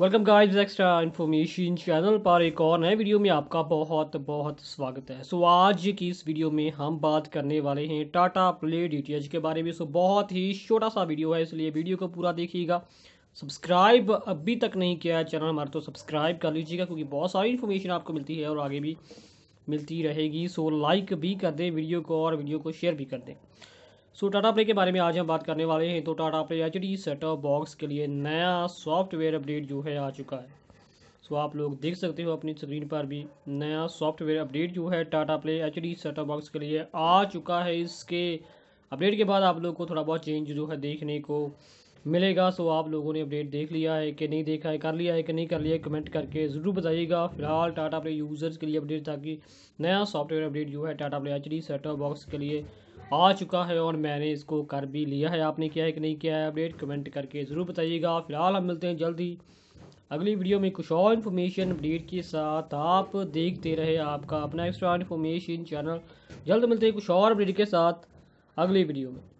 welcome guys extra information channel पर एक और नए वीडियो में आपका बहुत बहुत स्वागत है सो so, आज की इस वीडियो में हम बात करने वाले हैं टाटा प्ले डी के बारे में सो so, बहुत ही छोटा सा वीडियो है इसलिए वीडियो को पूरा देखिएगा सब्सक्राइब अभी तक नहीं किया है चैनल हमारा तो सब्सक्राइब कर लीजिएगा क्योंकि बहुत सारी इन्फॉर्मेशन आपको मिलती है और आगे भी मिलती रहेगी सो so, लाइक भी कर दें वीडियो को और वीडियो को शेयर भी कर दें सो टाटा प्ले के बारे में आज हम बात करने वाले हैं तो Tata Play H D setup box के लिए नया सॉफ्टवेयर अपडेट जो है आ चुका है सो आप लोग देख सकते हो अपनी स्क्रीन पर भी नया सॉफ्टवेयर अपडेट जो है Tata Play H D setup box के लिए आ चुका है इसके अपडेट के बाद आप लोग को थोड़ा बहुत चेंज जो है देखने को मिलेगा सो आप लोगों ने अपडेट देख लिया है कि नहीं देखा है कर लिया है कि नहीं कर लिया है कमेंट करके ज़रूर बताइएगा फिलहाल टाटा प्ले यूज़र्स के लिए अपडेट था कि नया सॉफ्टवेयर अपडेट जो है Tata Play H D setup box के लिए आ चुका है और मैंने इसको कर भी लिया है आपने किया है कि नहीं किया है अपडेट कमेंट करके ज़रूर बताइएगा फिलहाल हम मिलते हैं जल्दी अगली वीडियो में कुछ और इन्फॉर्मेशन अपडेट के साथ आप देखते रहे आपका अपना एक्स्ट्रा इन्फॉर्मेशन चैनल जल्द मिलते हैं कुछ और अपडेट के साथ अगली वीडियो में